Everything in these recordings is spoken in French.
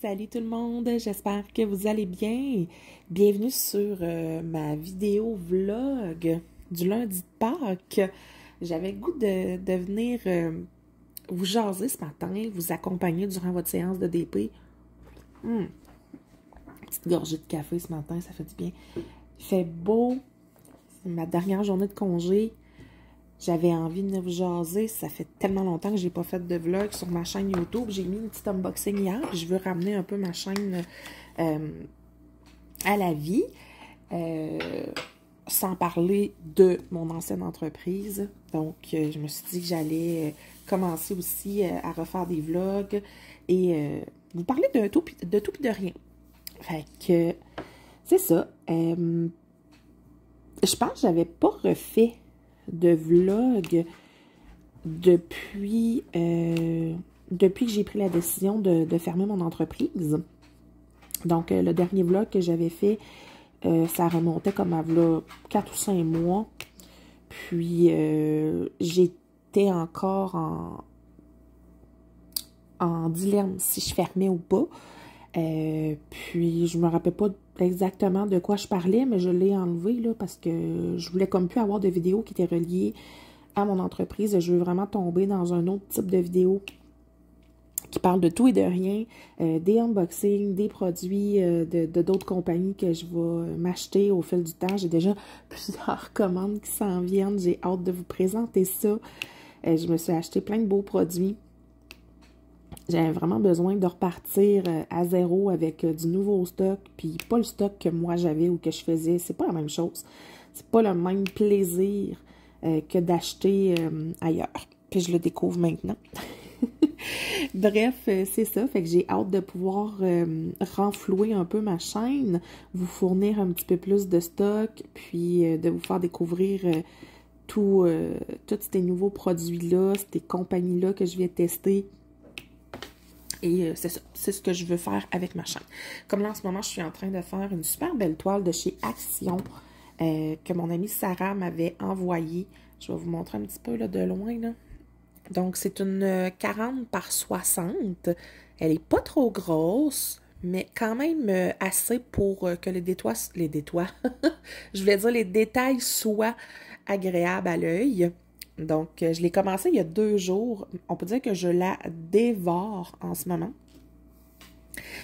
salut tout le monde, j'espère que vous allez bien. Bienvenue sur euh, ma vidéo vlog du lundi de Pâques. J'avais goût de, venir euh, vous jaser ce matin, vous accompagner durant votre séance de DP. Hmm. Petite gorgée de café ce matin, ça fait du bien. Il fait beau. C'est ma dernière journée de congé. J'avais envie de vous jaser. Ça fait tellement longtemps que j'ai pas fait de vlog sur ma chaîne YouTube. J'ai mis une petite unboxing hier. je veux ramener un peu ma chaîne euh, à la vie. Euh, sans parler de mon ancienne entreprise. Donc, euh, je me suis dit que j'allais commencer aussi à refaire des vlogs et vous parler de tout, de tout et de rien. Fait que, c'est ça. je pense que j'avais pas refait de vlog depuis, euh, depuis que j'ai pris la décision de, fermer mon entreprise. Donc, euh, le dernier vlog que j'avais fait, euh, ça remontait comme à vlog 4 ou 5 mois. Puis, j'étais encore en, en dilemme si je fermais ou pas. puis, je me rappelle pas exactement de quoi je parlais, mais je l'ai enlevé là, parce que je voulais comme plus avoir de vidéos qui étaient reliées à mon entreprise. Je veux vraiment tomber dans un autre type de vidéo qui parle de tout et de rien, euh, des unboxings, des produits euh, de d'autres compagnies que je vais m'acheter au fil du temps. J'ai déjà plusieurs commandes qui s'en viennent. J'ai hâte de vous présenter ça. Euh, je me suis acheté plein de beaux produits j'avais vraiment besoin de repartir euh, à zéro avec euh, du nouveau stock, puis pas le stock que moi j'avais ou que je faisais. C'est pas la même chose. C'est pas le même plaisir euh, que d'acheter ailleurs. Puis je le découvre maintenant. Bref, c'est ça. Fait que j'ai hâte de pouvoir renflouer un peu ma chaîne, vous fournir un petit peu plus de stock, puis de vous faire découvrir tout, tous ces nouveaux produits-là, ces compagnies-là que je viens tester et euh, c'est ce que je veux faire avec ma chambre. Comme là, en ce moment, je suis en train de faire une super belle toile de chez Action euh, que mon amie Sarah m'avait envoyée. Je vais vous montrer un petit peu là, de loin. Donc, c'est une 40 euh, par 60. Elle est pas trop grosse, mais quand même assez pour que les détois, les détois, je voulais dire les détails soient agréables à l'œil. Donc, euh, je l'ai commencé il y a deux jours. On peut dire que je la dévore en ce moment.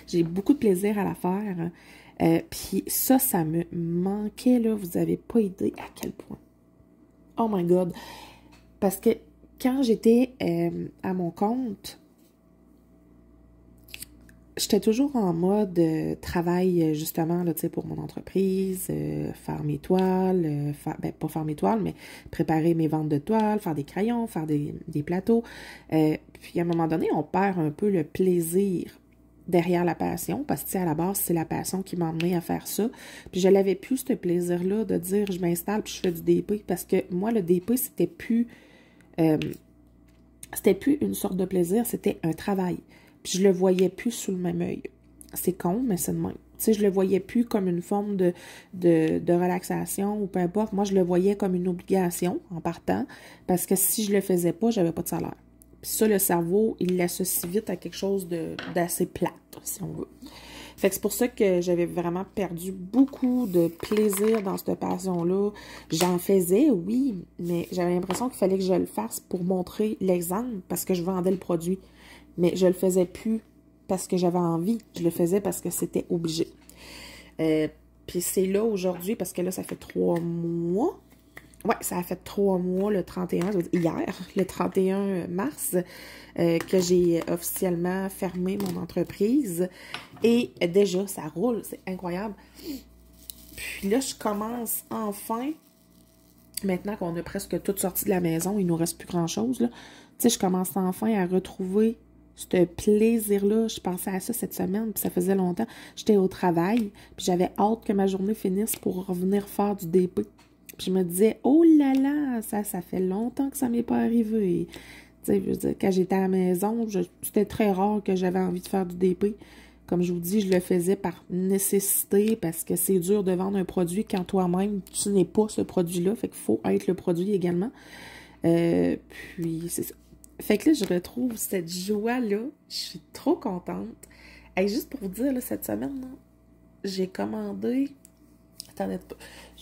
J'ai beaucoup de plaisir à la faire. Euh, puis ça, ça me manquait, là. Vous n'avez pas idée à quel point. Oh my God! Parce que quand j'étais euh, à mon compte, j'étais toujours en mode euh, travail, euh, justement, là, pour mon entreprise, euh, faire mes toiles, ben, pas faire mes toiles, mais préparer mes ventes de toiles, faire des crayons, faire des, plateaux. puis à un moment donné, on perd un peu le plaisir derrière la passion, parce que à la base, c'est la passion qui m'a à faire ça. Puis je n'avais plus, ce plaisir-là, de dire je m'installe puis je fais du DP, parce que moi, le DP, c'était plus c'était plus une sorte de plaisir, c'était un travail. Puis je le voyais plus sous le même œil. C'est con, mais c'est de même. Tu sais, je le voyais plus comme une forme de, de, relaxation ou peu importe. Moi, je le voyais comme une obligation en partant, parce que si je le faisais pas, j'avais pas de salaire. Puis ça, le cerveau, il l'associe vite à quelque chose d'assez plate, si on veut. Fait que c'est pour ça que j'avais vraiment perdu beaucoup de plaisir dans cette passion-là. J'en faisais, oui, mais j'avais l'impression qu'il fallait que je le fasse pour montrer l'exemple parce que je vendais le produit mais je le faisais plus parce que j'avais envie. Je le faisais parce que c'était obligé. Euh, puis c'est là aujourd'hui, parce que là, ça fait trois mois. Ouais, ça a fait trois mois, le 31, hier, le 31 mars, euh, que j'ai officiellement fermé mon entreprise. Et déjà, ça roule, c'est incroyable. Puis là, je commence enfin, maintenant qu'on a presque tout sorti de la maison, il nous reste plus grand-chose, là. Tu sais, je commence enfin à retrouver ce plaisir-là. Je pensais à ça cette semaine, puis ça faisait longtemps. J'étais au travail, puis j'avais hâte que ma journée finisse pour revenir faire du DP. Puis je me disais, oh là là, ça, ça fait longtemps que ça m'est pas arrivé. Tu sais, quand j'étais à la maison, c'était très rare que j'avais envie de faire du DP. Comme je vous dis, je le faisais par nécessité parce que c'est dur de vendre un produit quand toi-même, tu n'es pas ce produit-là. Fait qu'il faut être le produit également. Euh, puis, c'est ça. Fait que là, je retrouve cette joie-là. Je suis trop contente. Et juste pour vous dire, là, cette semaine, j'ai commandé... Attendez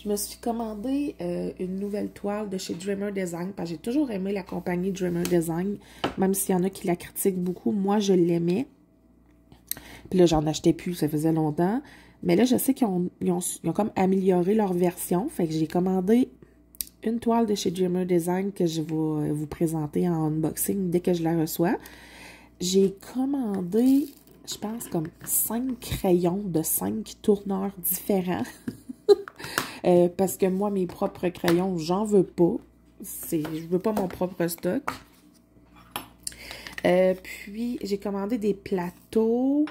Je me suis commandé euh, une nouvelle toile de chez Dreamer Design. Parce que j'ai toujours aimé la compagnie Dreamer Design. Même s'il y en a qui la critiquent beaucoup, moi, je l'aimais. Puis là, j'en achetais plus, ça faisait longtemps. Mais là, je sais qu'ils ont, ont, comme amélioré leur version. Fait que j'ai commandé une toile de chez Dreamer Design que je vais vous présenter en unboxing dès que je la reçois. J'ai commandé, je pense, comme 5 crayons de 5 tourneurs différents. Euh, parce que moi, mes propres crayons, j'en veux pas. Je veux pas mon propre stock. Euh, puis, j'ai commandé des plateaux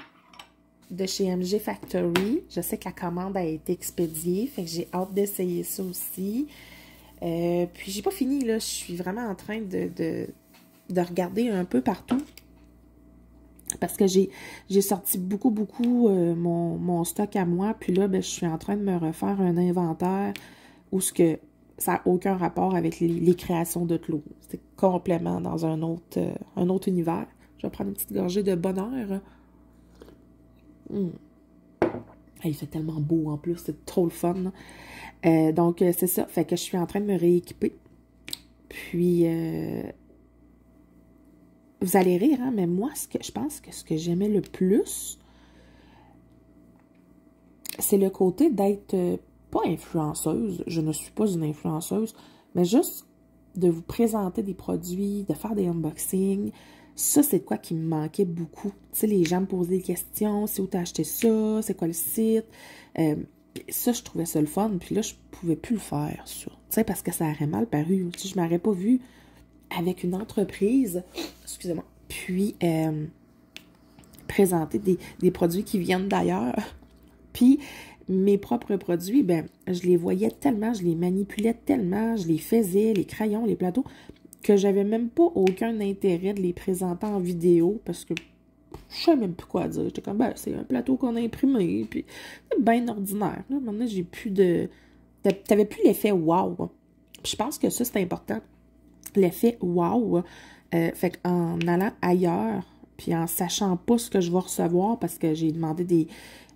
de chez MG Factory. Je sais que la commande a été expédiée, fait que j'ai hâte d'essayer ça aussi. Euh, puis j'ai pas fini, là. Je suis vraiment en train de, de, regarder un peu partout. Parce que j'ai sorti beaucoup, beaucoup euh, mon, stock à moi. Puis là, ben, je suis en train de me refaire un inventaire où ce que ça n'a aucun rapport avec les, créations de Claude. C'est complètement dans un autre, euh, un autre univers. Je vais prendre une petite gorgée de bonheur. Hmm. Il fait tellement beau en plus, c'est trop le fun. Euh, donc, euh, c'est ça. Fait que je suis en train de me rééquiper. Puis, euh, vous allez rire, hein, mais moi, ce que, je pense que ce que j'aimais le plus, c'est le côté d'être pas influenceuse. Je ne suis pas une influenceuse, mais juste de vous présenter des produits, de faire des unboxings, ça, c'est quoi qui me manquait beaucoup. Tu sais, les gens me posaient des questions, c'est où t'as acheté ça, c'est quoi le site. Euh, ça, je trouvais ça le fun, puis là, je pouvais plus le faire, ça. Tu sais, parce que ça aurait mal paru. si je m'aurais pas vu avec une entreprise, excusez-moi, puis euh, présenter des, des produits qui viennent d'ailleurs. Puis mes propres produits, ben, je les voyais tellement, je les manipulais tellement, je les faisais, les crayons, les plateaux, que j'avais même pas aucun intérêt de les présenter en vidéo parce que je sais même plus quoi dire. J'étais comme, ben, c'est un plateau qu'on a imprimé, puis c'est bien ordinaire. maintenant, j'ai plus de. tu T'avais plus l'effet wow. je pense que ça, c'est important. L'effet wow. Euh, fait qu'en allant ailleurs, puis en sachant pas ce que je vais recevoir parce que j'ai demandé des,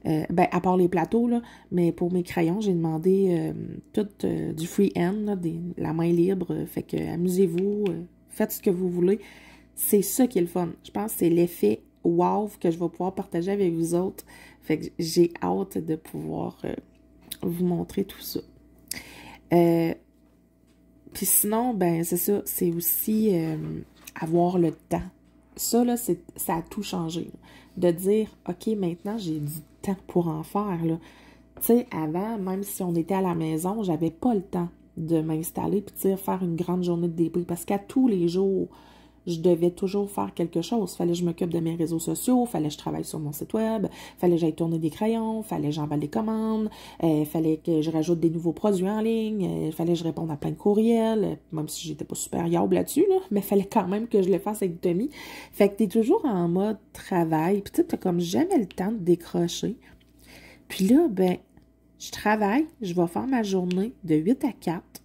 euh, ben, à part les plateaux, là, mais pour mes crayons, j'ai demandé euh, tout euh, du free hand, la main libre. fait que amusez-vous, faites ce que vous voulez. C'est ça qui est le fun. Je pense que c'est l'effet wow que je vais pouvoir partager avec vous autres. Fait que j'ai hâte de pouvoir vous montrer tout ça. Puis sinon, ben c'est ça, c'est aussi avoir le temps. Ça, là, ça a tout changé. De dire, OK, maintenant j'ai du pour en faire. Tu sais, avant, même si on était à la maison, j'avais pas le temps de m'installer puis faire une grande journée de débris parce qu'à tous les jours, je devais toujours faire quelque chose. Fallait que je m'occupe de mes réseaux sociaux, fallait que je travaille sur mon site web, fallait que j'aille tourner des crayons, fallait que j'emballe des commandes, euh, fallait que je rajoute des nouveaux produits en ligne, euh, fallait que je réponde à plein de courriels, euh, même si j'étais pas super là-dessus, là, mais fallait quand même que je le fasse avec Tommy. Fait que t'es toujours en mode travail, puis tu t'as comme jamais le temps de décrocher. Puis là, ben, je travaille, je vais faire ma journée de 8 à 4.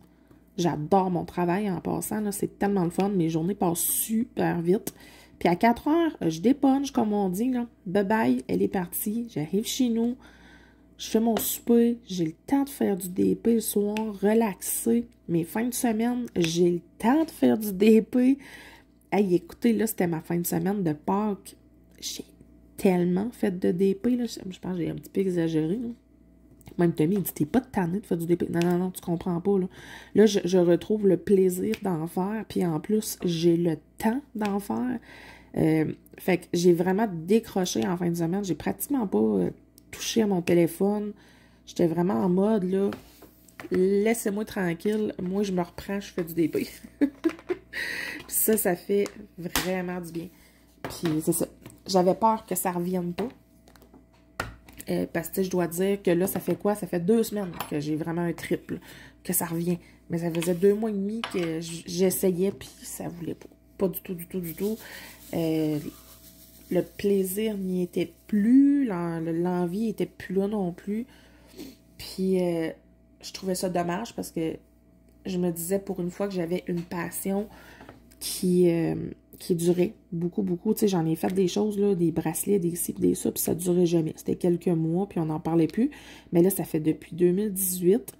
J'adore mon travail en passant, c'est tellement le fun. Mes journées passent super vite. Puis à 4 heures, euh, je déponge, comme on dit. Là. Bye bye, elle est partie. J'arrive chez nous. Je fais mon souper. J'ai le temps de faire du DP le soir, relaxer. Mes fins de semaine, j'ai le temps de faire du DP. Aïe, écoutez, là, c'était ma fin de semaine de Pâques. J'ai tellement fait de DP. Là. Je pense que j'ai un petit peu exagéré. Même Tommy, il dit T'es pas tanné de faire du DP. Non, non, non, tu comprends pas. Là, je, retrouve le plaisir d'en faire, puis en plus, j'ai le temps d'en faire. Euh, fait que j'ai vraiment décroché en fin de semaine. J'ai pratiquement pas euh, touché à mon téléphone. J'étais vraiment en mode, là, laissez-moi tranquille. Moi, je me reprends, je fais du DP. puis ça, ça fait vraiment du bien. Puis c'est ça. J'avais peur que ça revienne pas. Euh, parce que je dois dire que là, ça fait quoi? Ça fait deux semaines que j'ai vraiment un triple, que ça revient. Mais ça faisait deux mois et demi que j'essayais, puis ça voulait pas. Pas du tout, du tout, du tout. Euh, le plaisir n'y était plus, l'envie était plus là non plus. Puis euh, je trouvais ça dommage parce que je me disais pour une fois que j'avais une passion qui, qui durait beaucoup, beaucoup. Tu sais, j'en ai fait des choses, là, des bracelets, des cibles, des ça, puis ça durait jamais. C'était quelques mois, puis on n'en parlait plus. Mais là, ça fait depuis 2018,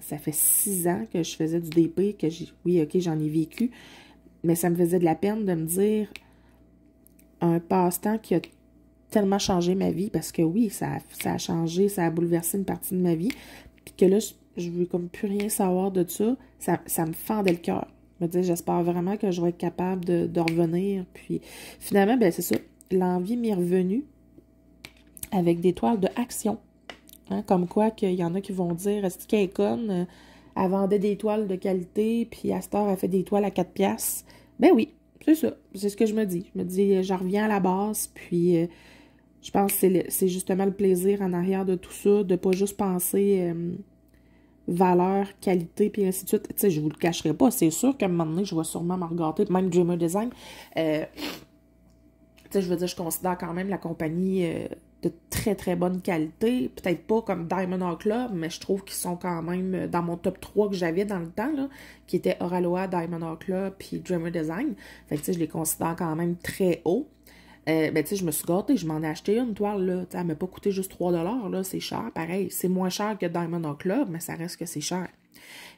ça fait six ans que je faisais du DP, que j'ai, oui, OK, j'en ai vécu, mais ça me faisait de la peine de me dire un passe-temps qui a tellement changé ma vie, parce que oui, ça, ça a changé, ça a bouleversé une partie de ma vie, puis que là, je, ne veux comme plus rien savoir de ça, ça, ça me fendait le cœur me dis, j'espère vraiment que je vais être capable de, revenir. Puis finalement, ben c'est ça. L'envie m'est revenue avec des toiles de action. Hein, comme quoi qu'il y en a qui vont dire Est-ce qu'elle euh, est vendait des toiles de qualité, puis Astor a fait des toiles à 4 piastres. Ben oui, c'est ça. C'est ce que je me dis. Je me dis, je reviens à la base, puis euh, je pense que c'est justement le plaisir en arrière de tout ça, de pas juste penser. Euh, valeur, qualité, puis ainsi de suite. Tu sais, je vous le cacherai pas. C'est sûr qu'à un moment donné, je vais sûrement me regarder. Même Dreamer Design, euh, je veux dire, je considère quand même la compagnie euh, de très, très bonne qualité. Peut-être pas comme Diamond Hour Club, mais je trouve qu'ils sont quand même euh, dans mon top 3 que j'avais dans le temps, qui était Oraloa, Diamond Hour Club, puis Dreamer Design. Fait que, je les considère quand même très haut. Euh, ben, tu je me suis gâtée, je m'en ai acheté une toile, là. ne m'a pas coûté juste 3 là. C'est cher, pareil. C'est moins cher que Diamond Enclub, Club, mais ça reste que c'est cher.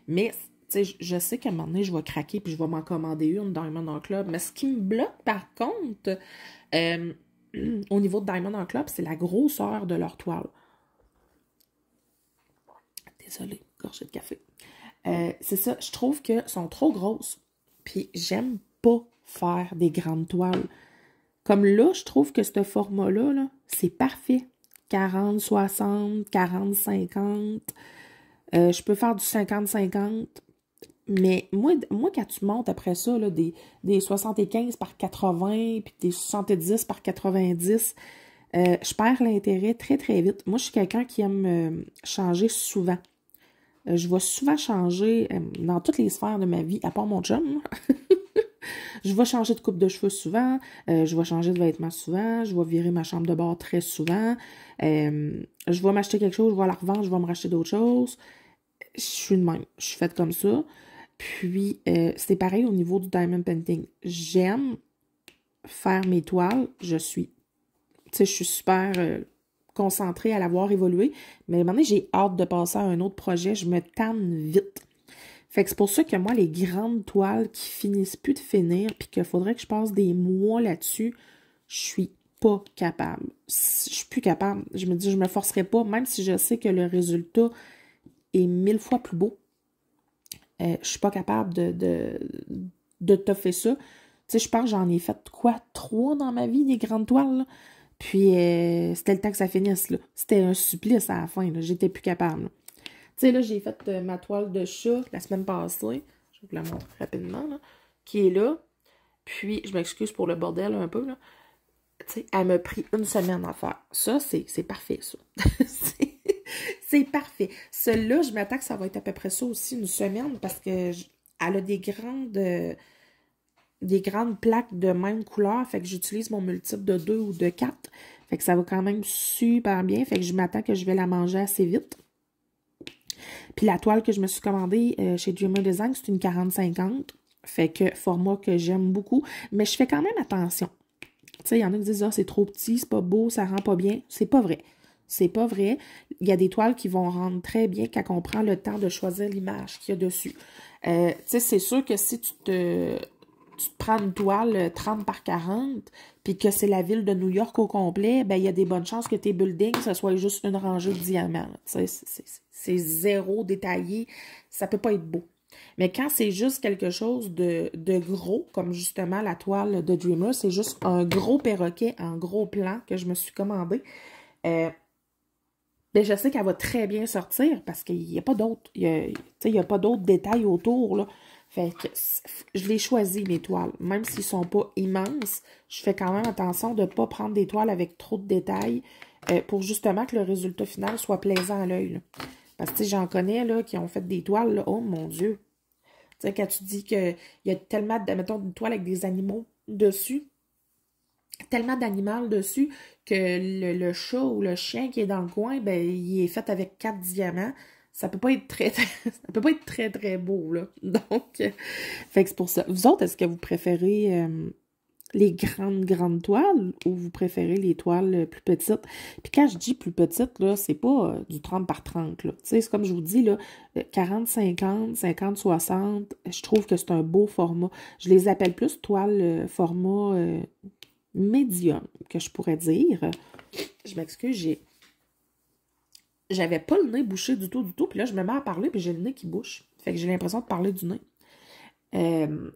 Mais, je sais qu'à un moment donné, je vais craquer puis je vais m'en commander une Diamond Enclub. Club. Mais ce qui me bloque, par contre, euh, au niveau de Diamond Enclub, Club, c'est la grosseur de leur toile. Désolée, gorgée de café. Euh, c'est ça, je trouve qu'elles sont trop grosses. Puis j'aime pas faire des grandes toiles. Comme là, je trouve que ce format-là, c'est parfait. 40, 60, 40, 50. je peux faire du 50-50. Mais moi, moi, quand tu montes après ça, des, des 75 par 80, puis des 70 par 90, euh, je perds l'intérêt très, très vite. Moi, je suis quelqu'un qui aime euh, changer souvent. Euh, je vais souvent changer dans toutes les sphères de ma vie, à part mon job. Je vais changer de coupe de cheveux souvent, euh, je vais changer de vêtements souvent, je vais virer ma chambre de bord très souvent, euh, je vais m'acheter quelque chose, je vais la revendre, je vais me racheter d'autres choses. Je suis de même, je suis faite comme ça. Puis, euh, c'est pareil au niveau du diamond painting. J'aime faire mes toiles, je suis, tu sais, je suis super concentrée à l'avoir évolué, mais à j'ai hâte de passer à un autre projet, je me tanne vite. Fait c'est pour ça que moi, les grandes toiles qui finissent plus de finir, puis qu'il faudrait que je passe des mois là-dessus, je suis pas capable. Je suis plus capable. Je me dis, je me forcerai pas, même si je sais que le résultat est mille fois plus beau. Euh, je suis pas capable de, de, de toffer ça. Tu sais, je pense j'en ai fait quoi? Trois dans ma vie, des grandes toiles. Puis euh, c'était le temps que ça finisse. C'était un supplice à la fin. J'étais plus capable. Tu sais, là, j'ai fait euh, ma toile de chat la semaine passée. Je vous la montre rapidement, là, qui est là. Puis, je m'excuse pour le bordel un peu, là. Tu sais, elle m'a pris une semaine à faire. Ça, c'est parfait, ça. c'est parfait. Celle-là, je m'attends que ça va être à peu près ça aussi, une semaine, parce que elle a des grandes... Euh, des grandes plaques de même couleur. Fait que j'utilise mon multiple de 2 ou de 4. Fait que ça va quand même super bien. Fait que je m'attends que je vais la manger assez vite. Puis la toile que je me suis commandée euh, chez Dreamer Design, c'est une 40-50. Fait que format que j'aime beaucoup. Mais je fais quand même attention. Tu sais, il y en a qui disent, ah, c'est trop petit, c'est pas beau, ça rend pas bien. C'est pas vrai. C'est pas vrai. Il y a des toiles qui vont rendre très bien quand on prend le temps de choisir l'image qu'il y a dessus. Euh, tu sais, c'est sûr que si tu te, tu prends une toile 30 euh, par 40, puis que c'est la ville de New York au complet, ben il y a des bonnes chances que tes buildings, ce soit juste une rangée de diamants. C'est zéro détaillé, ça peut pas être beau. Mais quand c'est juste quelque chose de, de, gros, comme justement la toile de Dreamer, c'est juste un gros perroquet en gros plan que je me suis commandé, euh, ben, je sais qu'elle va très bien sortir parce qu'il n'y a pas d'autres, a pas d'autres détails autour. Là. Fait que je les choisis, mes toiles. Même s'ils ne sont pas immenses, je fais quand même attention de ne pas prendre des toiles avec trop de détails euh, pour justement que le résultat final soit plaisant à l'œil. Parce que j'en connais là, qui ont fait des toiles, oh mon Dieu! Tu sais, quand tu dis qu'il y a tellement, mettons, une toile avec des animaux dessus, tellement d'animaux dessus que le, le, chat ou le chien qui est dans le coin, ben, il est fait avec quatre diamants ça peut pas être très, ça peut pas être très très beau là. Donc euh, fait que c'est pour ça. Vous autres, est-ce que vous préférez euh, les grandes grandes toiles ou vous préférez les toiles euh, plus petites Puis quand je dis plus petites là, c'est pas du 30 par 30 là. Tu sais, c'est comme je vous dis là 40 50, 50 60, je trouve que c'est un beau format. Je les appelle plus toiles format médium que je pourrais dire. Je m'excuse, j'ai j'avais pas le nez bouché du tout, du tout. Puis là, je me mets à parler, puis j'ai le nez qui bouche. Fait que j'ai l'impression de parler du nez. Euh...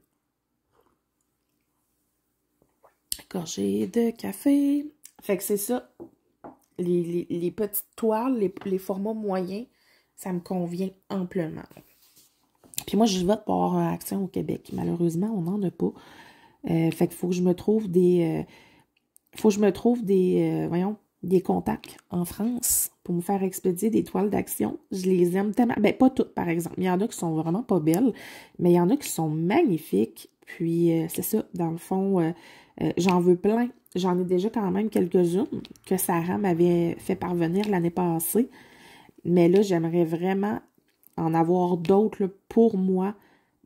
Gorgée de café. Fait que c'est ça. Les, petites toiles, les, formats moyens, ça me convient amplement. Puis moi, je vote pour avoir Action au Québec. Malheureusement, on n'en a pas. Euh, fait que faut que je me trouve des. Euh, faut que je me trouve des. Euh, voyons, des contacts en France pour me faire expédier des toiles d'action. Je les aime tellement. Ben, pas toutes, par exemple. Il y en a qui sont vraiment pas belles, mais il y en a qui sont magnifiques. Puis, euh, c'est ça, dans le fond, euh, euh, j'en veux plein. J'en ai déjà quand même quelques-unes que Sarah m'avait fait parvenir l'année passée. Mais là, j'aimerais vraiment en avoir d'autres pour moi,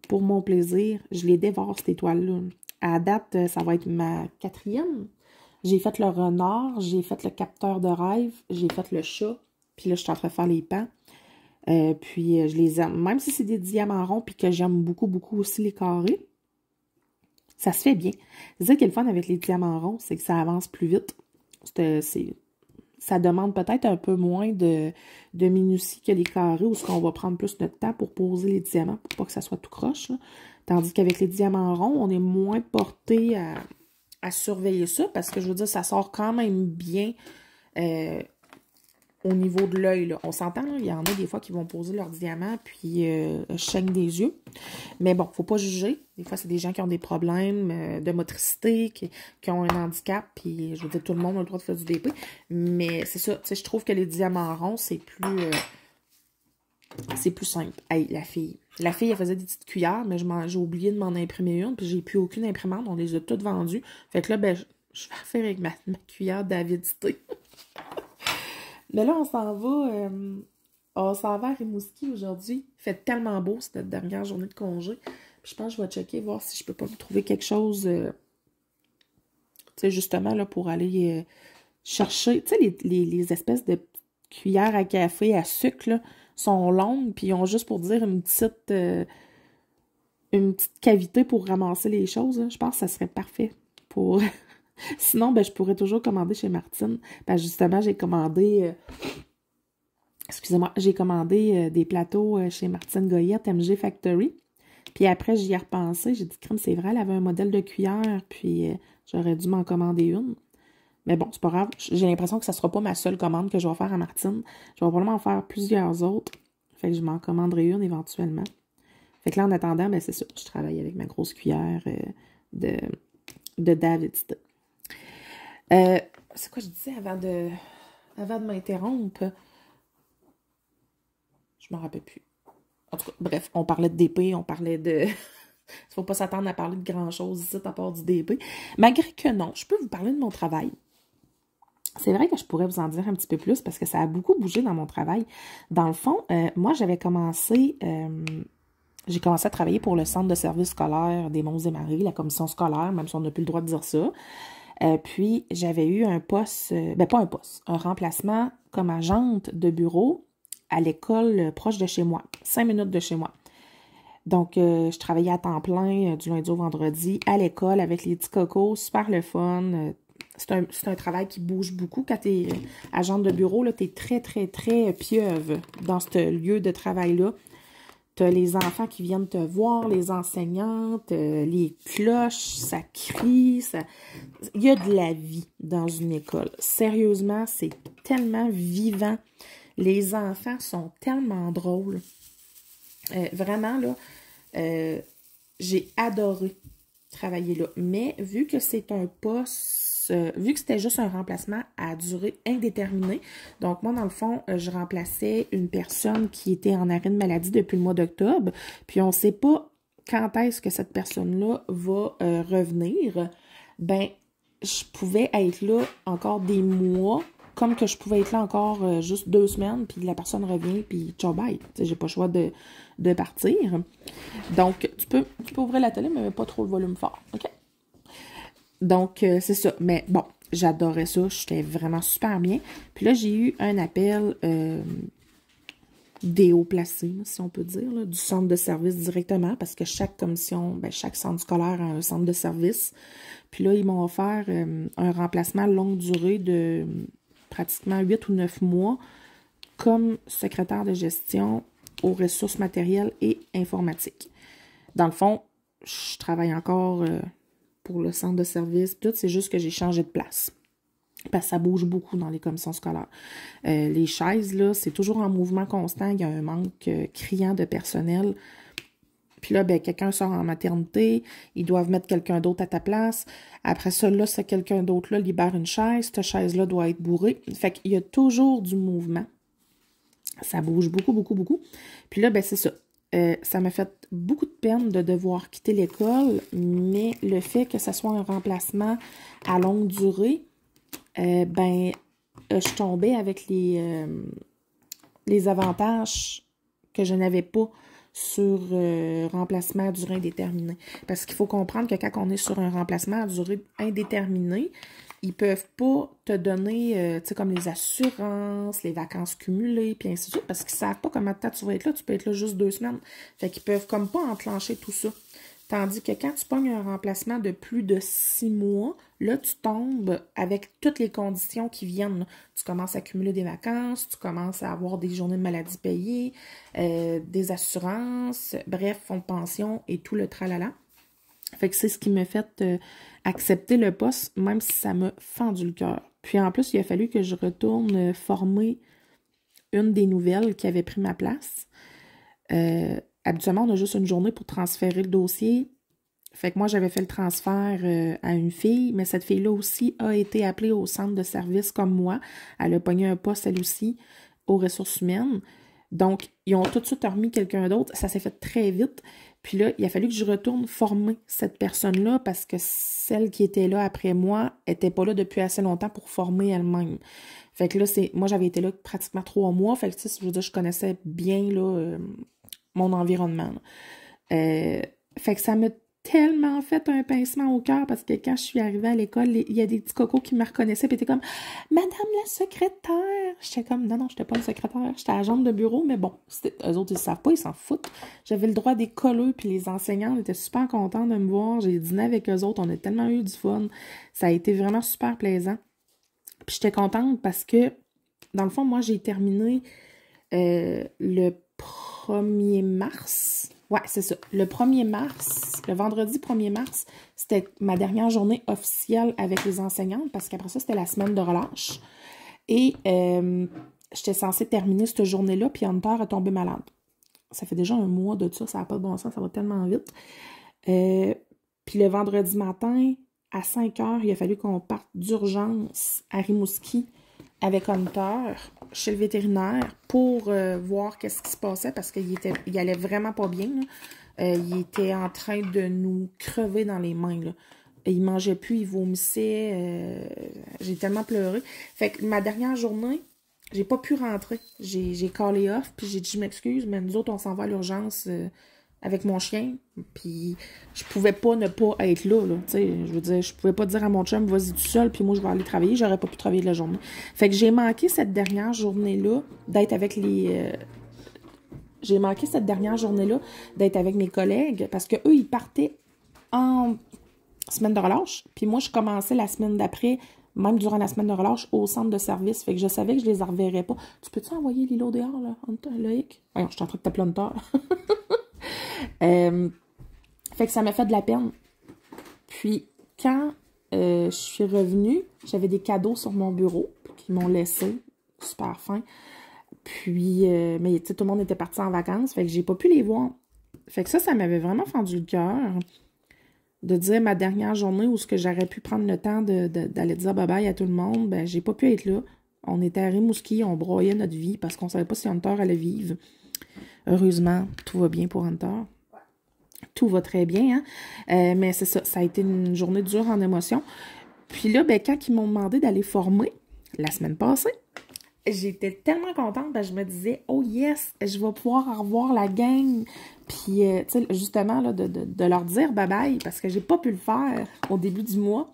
pour mon plaisir. Je les dévore, ces toiles-là. À date, ça va être ma quatrième, j'ai fait le renard, j'ai fait le capteur de rêve, j'ai fait le chat, puis là, je suis en train de faire les pans. Euh, puis euh, je les aime. Même si c'est des diamants ronds, puis que j'aime beaucoup, beaucoup aussi les carrés, ça se fait bien. C'est ça qui est le fun avec les diamants ronds, c'est que ça avance plus vite. C'est euh, ça demande peut-être un peu moins de, minutie que les carrés où ce qu'on va prendre plus notre temps pour poser les diamants pour pas que ça soit tout croche. Tandis qu'avec les diamants ronds, on est moins porté à, à surveiller ça parce que je veux dire, ça sort quand même bien euh, au niveau de l'œil. On s'entend, il y en a des fois qui vont poser leur diamant puis euh, des yeux. Mais bon, faut pas juger. Des fois, c'est des gens qui ont des problèmes euh, de motricité, qui, ont un handicap, puis je veux dire, tout le monde a le droit de faire du DP. Mais c'est ça, tu je trouve que les diamants ronds, c'est plus... Euh, c'est plus simple. Hey, la fille. La fille, elle faisait des petites cuillères, mais j'ai oublié de m'en imprimer une, puis j'ai plus aucune imprimante, on les a toutes vendues. Fait que là, ben, je, vais faire avec ma, cuillère d'avidité. mais là, on s'en va, euh, on s'en va à Rimouski aujourd'hui. fait tellement beau, cette dernière journée de congé. Puis je pense que je vais checker, voir si je peux pas me trouver quelque chose, euh, tu sais, justement, là, pour aller euh, chercher, tu sais, les, les, espèces de cuillères à café, à sucre, là, sont longues, puis ils ont juste pour dire une petite, euh, une petite cavité pour ramasser les choses. Je pense que ça serait parfait pour. Sinon, ben, je pourrais toujours commander chez Martine. Ben, justement, j'ai commandé. Euh, excusez-moi, j'ai commandé euh, des plateaux chez Martine Goyette, MG Factory. Puis après, j'y ai repensé. J'ai dit, crime, c'est vrai, elle avait un modèle de cuillère, puis j'aurais dû m'en commander une. Mais bon, c'est pas grave. J'ai l'impression que ça sera pas ma seule commande que je vais faire à Martine. Je vais probablement en faire plusieurs autres. Fait que je m'en commanderai une éventuellement. Fait que là, en attendant, ben c'est ça. Je travaille avec ma grosse cuillère euh, de, de David. Euh, c'est quoi je disais avant de, de m'interrompre? Je m'en rappelle plus. En tout cas, bref, on parlait de DP, on parlait de... Il ne faut pas s'attendre à parler de grand-chose ici, à part du DP. Malgré que non, je peux vous parler de mon travail. C'est vrai que je pourrais vous en dire un petit peu plus parce que ça a beaucoup bougé dans mon travail. Dans le fond, euh, moi, j'avais commencé, euh, j'ai commencé à travailler pour le Centre de services scolaire des Monts et Marie, la commission scolaire, même si on n'a plus le droit de dire ça. Euh, puis, j'avais eu un poste, ben pas un poste, un remplacement comme agente de bureau à l'école proche de chez moi, cinq minutes de chez moi. Donc, je travaillais à temps plein du lundi au vendredi à l'école avec les petits cocos, super le fun, c'est un, travail qui bouge beaucoup. Quand tu es euh, agent de bureau, tu es très, très, très pieuve dans ce lieu de travail-là. Tu as les enfants qui viennent te voir, les enseignantes, euh, les cloches, ça crie, ça... Il y a de la vie dans une école. Sérieusement, c'est tellement vivant. Les enfants sont tellement drôles. Euh, vraiment, là, j'ai adoré travailler là. Mais vu que c'est un poste euh, vu que c'était juste un remplacement à durée indéterminée, donc moi, dans le fond, euh, je remplaçais une personne qui était en arrêt de maladie depuis le mois d'octobre, puis on ne sait pas quand est-ce que cette personne-là va euh, revenir. Ben, je pouvais être là encore des mois, comme que je pouvais être là encore juste deux semaines, puis la personne revient, puis tchao, bye. J'ai pas le choix de, partir. Donc, tu peux, ouvrir la télé, mais pas trop le volume fort. OK? Donc, euh, c'est ça. Mais bon, j'adorais ça. J'étais vraiment super bien. Puis là, j'ai eu un appel euh, des si on peut dire, du centre de service directement, parce que chaque commission, ben, chaque centre scolaire a un centre de service. Puis là, ils m'ont offert euh, un remplacement longue durée de pratiquement 8 ou 9 mois comme secrétaire de gestion aux ressources matérielles et informatiques. Dans le fond, je travaille encore... Euh, pour le centre de service, tout, c'est juste que j'ai changé de place. Parce que ça bouge beaucoup dans les commissions scolaires. Euh, les chaises, là, c'est toujours en mouvement constant. Il y a un manque euh, criant de personnel. Puis là, ben, quelqu'un sort en maternité, ils doivent mettre quelqu'un d'autre à ta place. Après ça, là, c'est quelqu'un d'autre là libère une chaise, cette chaise-là doit être bourrée. Fait qu'il y a toujours du mouvement. Ça bouge beaucoup, beaucoup, beaucoup. Puis là, ben, c'est ça. Euh, ça m'a fait beaucoup de peine de devoir quitter l'école, mais le fait que ce soit un remplacement à longue durée, euh, ben, euh, je tombais avec les, les avantages que je n'avais pas sur remplacement à durée indéterminée. Parce qu'il faut comprendre que quand on est sur un remplacement à durée indéterminée, ils peuvent pas te donner, euh, tu sais, comme les assurances, les vacances cumulées, puis ainsi de suite, parce qu'ils savent pas comment de temps tu vas être là. Tu peux être là juste deux semaines. Fait qu'ils peuvent comme pas enclencher tout ça. Tandis que quand tu pognes un remplacement de plus de six mois, là, tu tombes avec toutes les conditions qui viennent. Tu commences à cumuler des vacances, tu commences à avoir des journées de maladie payées, euh, des assurances, bref, fonds de pension et tout le tralala c'est ce qui m'a fait euh, accepter le poste, même si ça m'a fendu le cœur. Puis en plus, il a fallu que je retourne euh, former une des nouvelles qui avait pris ma place. Euh, habituellement, on a juste une journée pour transférer le dossier. Fait que moi, j'avais fait le transfert à une fille, mais cette fille-là aussi a été appelée au centre de service comme moi. Elle a pogné un poste, elle aussi, aux ressources humaines. Donc, ils ont tout de suite remis quelqu'un d'autre. Ça s'est fait très vite. Puis là, il a fallu que je retourne former cette personne-là parce que celle qui était là après moi n'était pas là depuis assez longtemps pour former elle-même. Fait que là, c'est. Moi, j'avais été là pratiquement trois mois. Fait que si je veux dire, je connaissais bien là, euh, mon environnement. Euh, fait que ça me tellement fait un pincement au cœur parce que quand je suis arrivée à l'école, il y a des petits cocos qui me reconnaissaient et étaient comme Madame la secrétaire. J'étais comme Non, non, j'étais pas une secrétaire, j'étais agente de bureau, mais bon, eux autres, ils savent pas, ils s'en foutent. J'avais le droit des colleux, puis les enseignants étaient super contents de me voir. J'ai dîné avec eux autres, on a tellement eu du fun. Ça a été vraiment super plaisant. Puis j'étais contente parce que, dans le fond, moi, j'ai terminé euh, le 1er mars Ouais, c'est ça. Le 1er mars, le vendredi 1er mars, c'était ma dernière journée officielle avec les enseignantes parce qu'après ça, c'était la semaine de relâche. Et euh, j'étais censée terminer cette journée-là, puis en a tombé malade. Ça fait déjà un mois de ça, ça n'a pas de bon sens, ça va tellement vite. Euh, puis le vendredi matin, à 5 heures, il a fallu qu'on parte d'urgence à Rimouski avec Hunter chez le vétérinaire pour euh, voir qu'est-ce qui se passait parce qu'il il allait vraiment pas bien. Euh, il était en train de nous crever dans les mains. Là. Il mangeait plus, il vomissait. Euh, j'ai tellement pleuré. Fait que ma dernière journée, j'ai pas pu rentrer. J'ai callé off, puis j'ai dit, je m'excuse, mais nous autres, on s'en va à l'urgence avec mon chien. Puis je pouvais pas ne pas être là. je veux dire, je pouvais pas dire à mon chum, vas-y du seul, puis moi je vais aller travailler. J'aurais pas pu travailler de la journée. Fait que j'ai manqué cette dernière journée-là d'être avec les. Euh, j'ai manqué cette dernière journée-là d'être avec mes collègues parce que eux, ils partaient en semaine de relâche. Puis moi, je commençais la semaine d'après, même durant la semaine de relâche, au centre de service. Fait que je savais que je les reverrais pas. Tu peux-tu envoyer Lilo dehors, là, Loïc? Voyons, je suis en train de temps Euh, fait que ça m'a fait de la peine. Puis, quand euh, je suis revenue, j'avais des cadeaux sur mon bureau qui m'ont laissé super fin. Puis, euh, mais tout le monde était parti en vacances, fait que j'ai pas pu les voir. Fait que ça, ça m'avait vraiment fendu le cœur de dire ma dernière journée où ce que j'aurais pu prendre le temps d'aller dire bye bye à tout le monde, ben j'ai pas pu être là. On était à Rimouski, on broyait notre vie parce qu'on savait pas si Hunter allait vivre. Heureusement, tout va bien pour Hunter tout va très bien. Hein? Euh, mais c'est ça, ça a été une journée dure en émotion. Puis là, ben, quand ils m'ont demandé d'aller former la semaine passée, j'étais tellement contente parce je me disais oh yes je vais pouvoir revoir la gang puis euh, tu sais justement là, de, leur dire bye bye parce que j'ai pas pu le faire au début du mois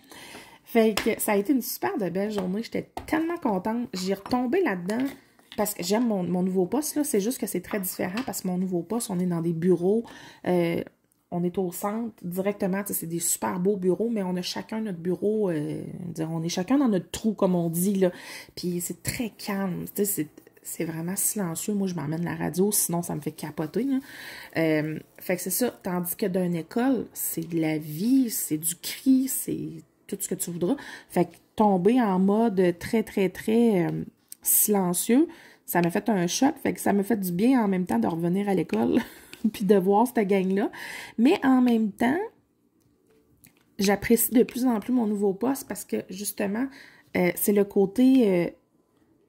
fait que ça a été une super de belle journée j'étais tellement contente j'ai retombé là dedans parce que j'aime mon, mon, nouveau poste là c'est juste que c'est très différent parce que mon nouveau poste on est dans des bureaux euh, on est au centre directement. C'est des super beaux bureaux, mais on a chacun notre bureau. Euh, on est chacun dans notre trou, comme on dit. Là. Puis c'est très calme. C'est vraiment silencieux. Moi, je m'emmène la radio, sinon ça me fait capoter. Hein. Euh, fait que c'est ça. Tandis que d'une école, c'est de la vie, c'est du cri, c'est tout ce que tu voudras. Fait que tomber en mode très, très, très euh, silencieux, ça m'a fait un choc. Fait que ça me fait du bien en même temps de revenir à l'école. puis de voir cette gang-là. Mais en même temps, j'apprécie de plus en plus mon nouveau poste parce que justement, euh, c'est le côté euh,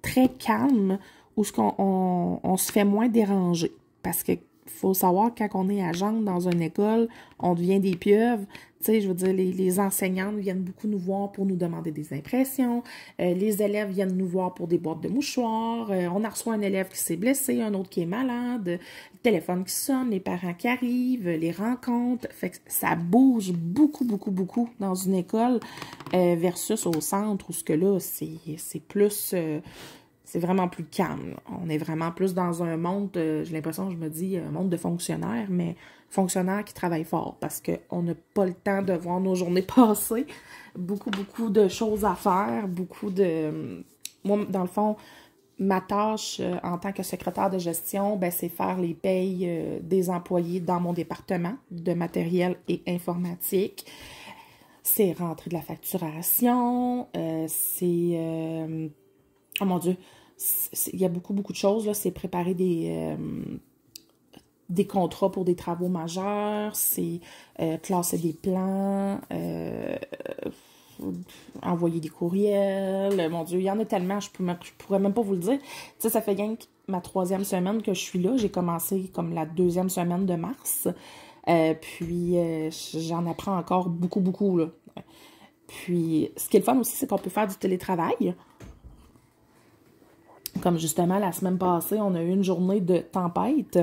très calme où ce on, on se fait moins déranger. Parce que faut savoir quand on est agent dans une école, on devient des pieuvres. Tu sais, je veux dire, les, enseignantes viennent beaucoup nous voir pour nous demander des impressions. Euh, les élèves viennent nous voir pour des boîtes de mouchoirs. Euh, on a reçoit un élève qui s'est blessé, un autre qui est malade, le téléphone qui sonne, les parents qui arrivent, les rencontres. Fait que ça bouge beaucoup, beaucoup, beaucoup dans une école euh, versus au centre où ce que là, c'est plus c'est vraiment plus calme. On est vraiment plus dans un monde, j'ai l'impression, je me dis, un monde de fonctionnaires, mais fonctionnaires qui travaillent fort parce qu'on n'a pas le temps de voir nos journées passer. Beaucoup, beaucoup de choses à faire, beaucoup de... Moi, dans le fond, ma tâche euh, en tant que secrétaire de gestion, ben, c'est faire les payes euh, des employés dans mon département de matériel et informatique c'est rentrer de la facturation, euh, c'est... oh mon Dieu, il y a beaucoup, beaucoup de choses. C'est préparer des, euh, des contrats pour des travaux majeurs, c'est euh, classer des plans, euh, envoyer des courriels. Mon Dieu, il y en a tellement, je ne pourrais même pas vous le dire. Tu ça fait bien que ma troisième semaine que je suis là. J'ai commencé comme la deuxième semaine de mars. puis, j'en apprends encore beaucoup, beaucoup. Puis, ce qui est le fun aussi, c'est qu'on peut faire du télétravail comme justement la semaine passée, on a eu une journée de tempête.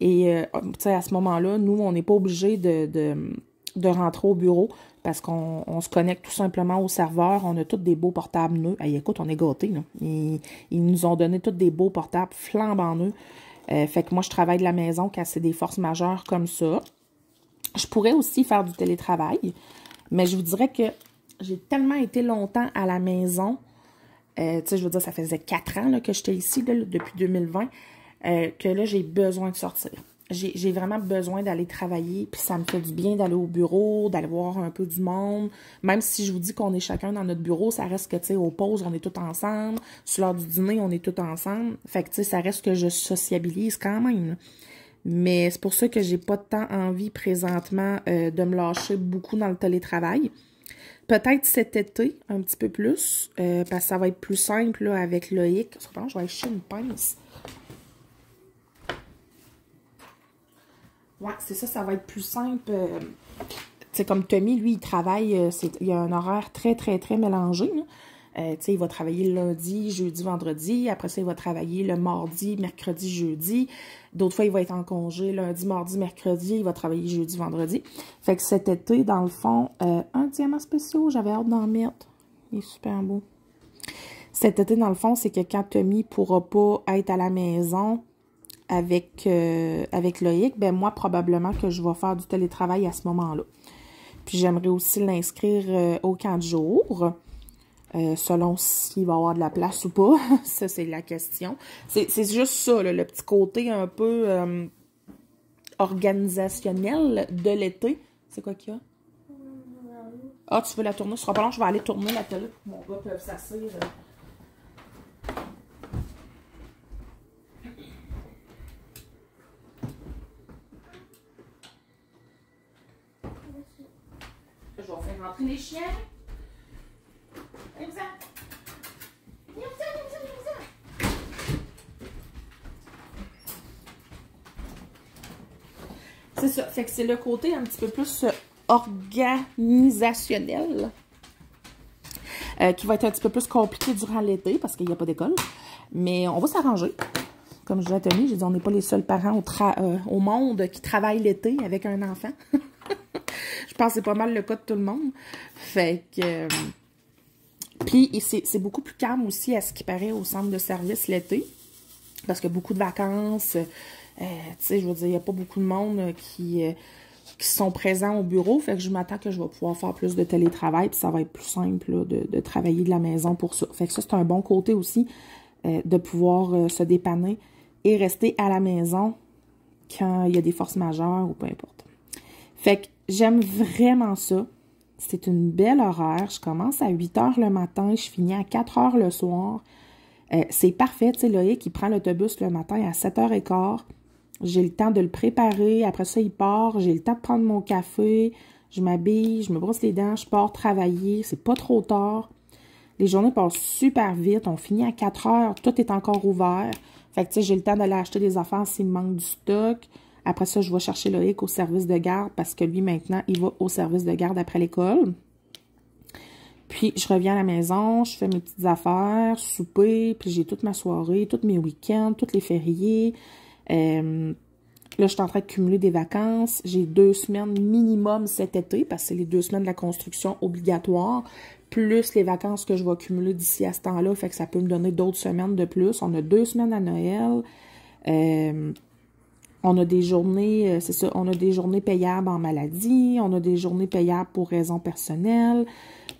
Et euh, à ce moment-là, nous, on n'est pas obligé de, de, rentrer au bureau parce qu'on se connecte tout simplement au serveur. On a tous des beaux portables nœuds. et écoute, on est gâtés. Là. Ils, nous ont donné tous des beaux portables flambant nœuds. Euh, fait que moi, je travaille de la maison quand c'est des forces majeures comme ça. Je pourrais aussi faire du télétravail, mais je vous dirais que j'ai tellement été longtemps à la maison euh, tu sais, je veux dire, ça faisait quatre ans que j'étais ici, là, depuis 2020, euh, que là, j'ai besoin de sortir. J'ai vraiment besoin d'aller travailler, puis ça me fait du bien d'aller au bureau, d'aller voir un peu du monde. Même si je vous dis qu'on est chacun dans notre bureau, ça reste que, tu sais, aux pauses, on est tous ensemble. Sur l'heure du dîner, on est tous ensemble. Fait que, tu ça reste que je sociabilise quand même. Mais c'est pour ça que j'ai pas tant envie présentement euh, de me lâcher beaucoup dans le télétravail. Peut-être cet été, un petit peu plus, euh, parce que ça va être plus simple avec Loïc. je vais acheter une pince. Ouais, c'est ça, ça va être plus simple. Euh, c'est comme Tommy, lui, il travaille, euh, il a un horaire très, très, très mélangé. sais il va travailler lundi, jeudi, vendredi. Après ça, il va travailler le mardi, mercredi, jeudi. D'autres fois, il va être en congé lundi, mardi, mercredi. Il va travailler jeudi, vendredi. Fait que cet été, dans le fond, euh, un diamant spécial, j'avais hâte d'en mettre. Il est super beau. Cet été, dans le fond, c'est que quand Tommy ne pourra pas être à la maison avec, euh, avec Loïc, ben moi, probablement que je vais faire du télétravail à ce moment-là. Puis j'aimerais aussi l'inscrire euh, au camp de jour. Euh, selon s'il va y avoir de la place ou pas. ça, c'est la question. C'est juste ça, le petit côté un peu euh, organisationnel de l'été. C'est quoi qu'il y a? Ah, tu veux la tourner? Ce sera pas long, je vais aller tourner la télé pour que mon gars puisse s'asseoir. Je vais faire rentrer les chiens. C'est ça. Fait que c'est le côté un petit peu plus euh, organisationnel euh, qui va être un petit peu plus compliqué durant l'été parce qu'il n'y a pas d'école. Mais on va s'arranger. Comme je l'ai j'ai dit, on n'est pas les seuls parents au, euh, monde qui travaillent l'été avec un enfant. je pense que c'est pas mal le cas de tout le monde. Fait que... Puis c'est beaucoup plus calme aussi à ce qui paraît au centre de service l'été, parce que beaucoup de vacances, euh, tu sais, je veux dire, il n'y a pas beaucoup de monde euh, qui, euh, qui sont présents au bureau, fait que je m'attends que je vais pouvoir faire plus de télétravail, puis ça va être plus simple de, travailler de la maison pour ça. Fait que ça, c'est un bon côté aussi de pouvoir se dépanner et rester à la maison quand il y a des forces majeures ou peu importe. Fait que j'aime vraiment ça. C'est une belle horaire. Je commence à 8 heures le matin, et je finis à 4 heures le soir. Euh, c'est parfait, tu Loïc, il prend l'autobus le matin à 7 h quart. J'ai le temps de le préparer. Après ça, il part. J'ai le temps de prendre mon café. Je m'habille, je me brosse les dents, je pars travailler. C'est pas trop tard. Les journées passent super vite. On finit à 4 heures. Tout est encore ouvert. Fait que, j'ai le temps d'aller acheter des affaires s'il manque du stock. Après ça, je vais chercher Loïc au service de garde parce que lui, maintenant, il va au service de garde après l'école. Puis, je reviens à la maison, je fais mes petites affaires, souper, puis j'ai toute ma soirée, tous mes week-ends, tous les fériés. Euh, là, je suis en train de cumuler des vacances. J'ai deux semaines minimum cet été parce que c'est les deux semaines de la construction obligatoire, plus les vacances que je vais cumuler d'ici à ce temps-là. Fait que ça peut me donner d'autres semaines de plus. On a deux semaines à Noël. Euh, on a des journées, euh, c'est ça, on a des journées payables en maladie, on a des journées payables pour raisons personnelles.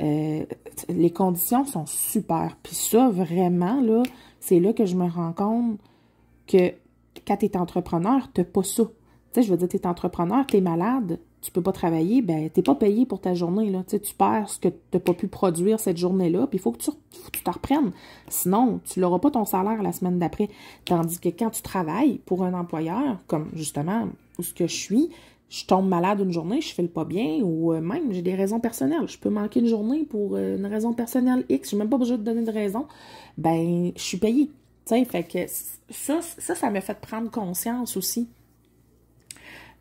Euh, les conditions sont super. Puis ça, vraiment, là, c'est là que je me rends compte que quand tu es entrepreneur, tu pas ça. Tu sais, je veux dire, tu entrepreneur, tu es malade, tu peux pas travailler, ben t'es pas payé pour ta journée. Là. tu perds ce que tu n'as pas pu produire cette journée-là, puis il faut que tu, te reprennes. Sinon, tu n'auras pas ton salaire la semaine d'après. Tandis que quand tu travailles pour un employeur, comme justement où ce que je suis, je tombe malade une journée, je fais le pas bien, ou euh, même j'ai des raisons personnelles. Je peux manquer une journée pour euh, une raison personnelle X, je n'ai même pas besoin de donner de raison, ben je suis payé. fait que ça, ça, ça m'a fait prendre conscience aussi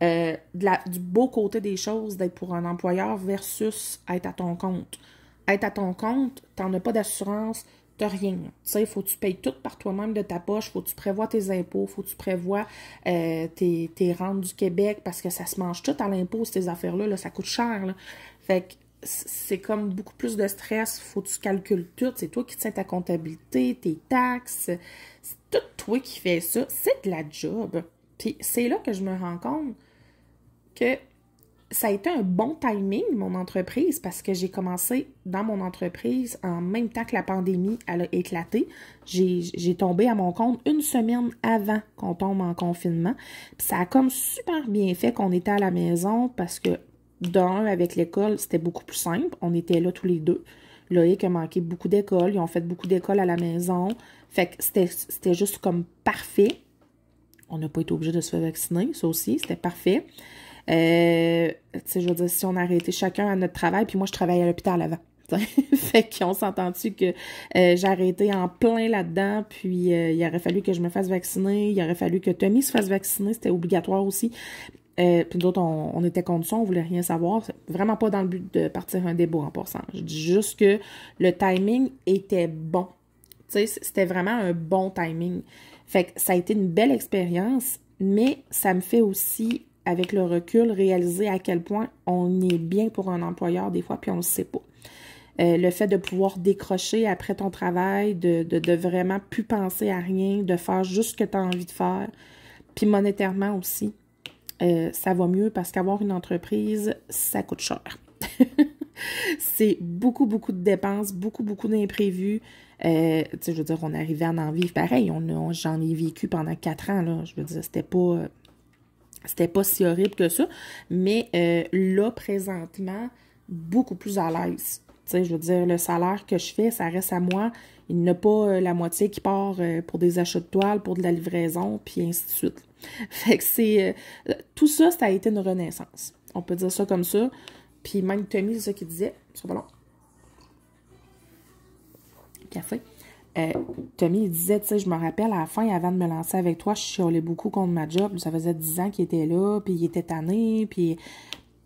euh, la, du beau côté des choses d'être pour un employeur versus être à ton compte. Être à ton compte, t'en as pas d'assurance, t'as rien. Tu sais, faut que tu payes tout par toi-même de ta poche, faut que tu prévois tes impôts, faut que tu prévois euh, tes, tes, rentes du Québec parce que ça se mange tout à l'impôt, ces affaires-là, ça coûte cher. Fait que c'est comme beaucoup plus de stress, faut que tu calcules tout, c'est toi qui tiens ta comptabilité, tes taxes, c'est tout toi qui fais ça, c'est de la job. Puis c'est là que je me rends compte ça a été un bon timing, mon entreprise, parce que j'ai commencé dans mon entreprise en même temps que la pandémie elle a éclaté. J'ai tombé à mon compte une semaine avant qu'on tombe en confinement. ça a comme super bien fait qu'on était à la maison parce que d'un, avec l'école, c'était beaucoup plus simple. On était là tous les deux. Loïc a manqué beaucoup d'écoles. Ils ont fait beaucoup d'écoles à la maison. Fait que c'était juste comme parfait. On n'a pas été obligé de se faire vacciner, ça aussi, c'était parfait. Euh, je veux dire, si on arrêtait chacun à notre travail, puis moi, je travaillais à l'hôpital avant. fait qu'on s'entend-tu que euh, j'arrêtais en plein là-dedans, puis euh, il aurait fallu que je me fasse vacciner, il aurait fallu que Tommy se fasse vacciner, c'était obligatoire aussi. Euh, puis d'autres, on, était contre ça, on voulait rien savoir. Vraiment pas dans le but de partir un débat en pourcentage Je dis juste que le timing était bon. Tu sais, c'était vraiment un bon timing. Fait que ça a été une belle expérience, mais ça me fait aussi avec le recul, réaliser à quel point on est bien pour un employeur des fois, puis on ne le sait pas. Euh, le fait de pouvoir décrocher après ton travail, de, vraiment plus penser à rien, de faire juste ce que tu as envie de faire, puis monétairement aussi, euh, ça va mieux parce qu'avoir une entreprise, ça coûte cher. c'est beaucoup, beaucoup de dépenses, beaucoup, beaucoup d'imprévus. Euh, tu sais, je veux dire, on arrivait à en vivre pareil. On, J'en ai vécu pendant quatre ans, là. Je veux dire, c'était pas c'était pas si horrible que ça. Mais euh, là, présentement, beaucoup plus à l'aise. Tu sais, je veux dire, le salaire que je fais, ça reste à moi. Il n'a pas euh, la moitié qui part euh, pour des achats de toile, pour de la livraison, puis ainsi de suite. Fait que c'est. tout ça, ça a été une renaissance. On peut dire ça comme ça. Puis même Tommy, c'est ça qu'il disait. C'est pas long. Café. Euh, Tommy, il disait, tu sais, je me rappelle, à la fin, avant de me lancer avec toi, je chialais beaucoup contre ma job. Ça faisait 10 ans qu'il était là, puis il était tanné, puis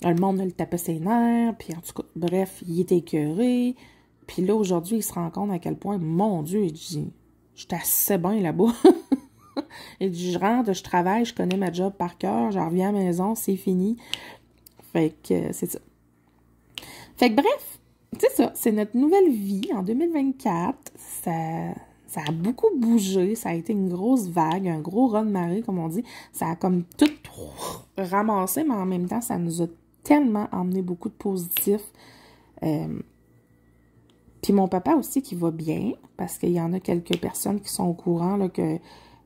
euh, le monde le tapait ses nerfs, puis en tout cas, bref, il était écœuré. Puis là, aujourd'hui, il se rend compte à quel point, mon Dieu, il dit, j'étais assez bien là-bas. il dit, je rentre, je travaille, je connais ma job par cœur, je reviens à la maison, c'est fini. Fait que euh, c'est ça. Fait que bref, c'est ça, c'est notre nouvelle vie en 2024. Ça, a beaucoup bougé, ça a été une grosse vague, un gros raz de marée, comme on dit. Ça a comme tout ramassé, mais en même temps, ça nous a tellement emmené beaucoup de positifs. Euh, puis mon papa aussi qui va bien, parce qu'il y en a quelques personnes qui sont au courant là, que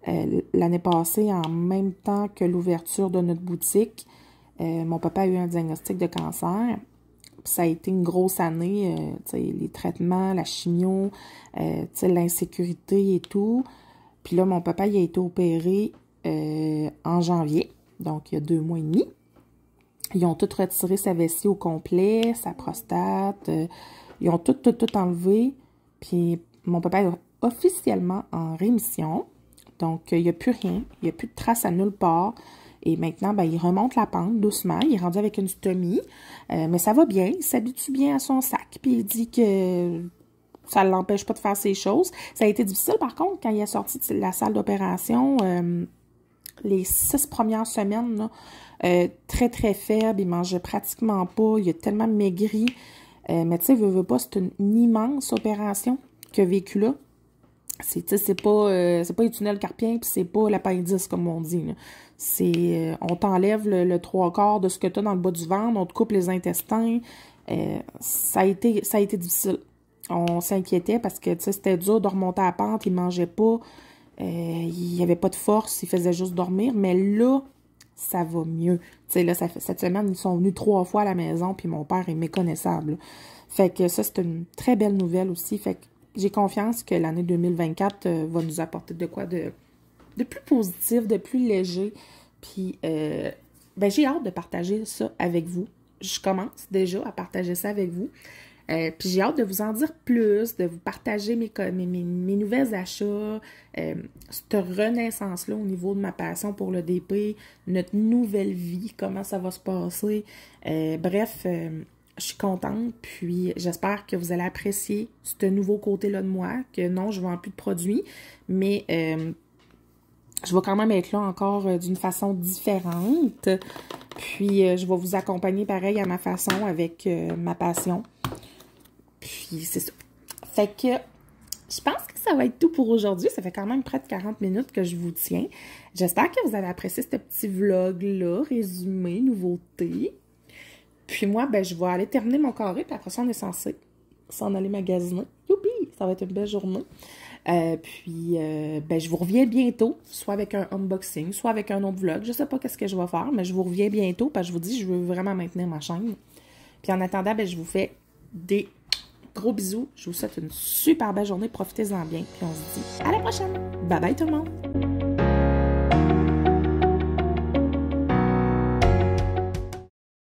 euh, l'année passée, en même temps que l'ouverture de notre boutique, euh, mon papa a eu un diagnostic de cancer ça a été une grosse année, euh, les traitements, la chimio, euh, l'insécurité et tout. Puis là, mon papa, il a été opéré euh, en janvier, donc il y a deux mois et demi. Ils ont tout retiré sa vessie au complet, sa prostate. ils ont tout, tout, tout enlevé. Puis mon papa est officiellement en rémission. Donc, il n'y a plus rien. Il n'y a plus de traces à nulle part. Et maintenant, ben, il remonte la pente doucement. Il est rendu avec une stomie. Euh, mais ça va bien. Il s'habitue bien à son sac. Puis il dit que ça ne l'empêche pas de faire ses choses. Ça a été difficile, par contre, quand il est sorti de la salle d'opération. Euh, les six premières semaines, euh, très, très faible. Il mangeait pratiquement pas. Il a tellement maigri. mais tu sais, veut, veut pas, c'est une immense opération que vécue là. C'est, pas, euh, c'est pas les tunnels carpiens, puis c'est pas l'appendice, comme on dit. C'est, euh, on t'enlève le, trois quarts de ce que tu as dans le bas du ventre, on te coupe les intestins. Euh, ça, a été, ça a été difficile. On s'inquiétait parce que c'était dur de remonter à la pente, il mangeait pas, il y avait pas de force, il faisait juste dormir. Mais là, ça va mieux. sais, là, cette semaine, ils sont venus trois fois à la maison, puis mon père est méconnaissable. Fait que ça, c'est une très belle nouvelle aussi. Fait que j'ai confiance que l'année 2024 euh, va nous apporter de quoi de, de plus positif, de plus léger. Puis, euh, ben, j'ai hâte de partager ça avec vous. Je commence déjà à partager ça avec vous. Euh, puis j'ai hâte de vous en dire plus, de vous partager mes, mes, nouvelles achats, cette renaissance-là au niveau de ma passion pour le DP, notre nouvelle vie, comment ça va se passer. bref, je suis contente, puis j'espère que vous allez apprécier ce nouveau côté-là de moi, que non, je ne vends plus de produits, mais euh, je vais quand même être là encore euh, d'une façon différente. Puis euh, je vais vous accompagner pareil à ma façon avec ma passion. Puis c'est ça. Fait que je pense que ça va être tout pour aujourd'hui. Ça fait quand même près de 40 minutes que je vous tiens. J'espère que vous allez apprécié ce petit vlog-là, résumé, nouveauté. Puis moi, ben, je vais aller terminer mon carré, puis après ça, on est censé s'en aller magasiner. Youpi! Ça va être une belle journée. Euh, puis, euh, ben, je vous reviens bientôt, soit avec un unboxing, soit avec un autre vlog. Je sais pas qu'est-ce que je vais faire, mais je vous reviens bientôt parce que je vous dis, je veux vraiment maintenir ma chaîne. Puis en attendant, ben, je vous fais des gros bisous. Je vous souhaite une super belle journée. Profitez-en bien. Puis on se dit à la prochaine. Bye bye tout le monde!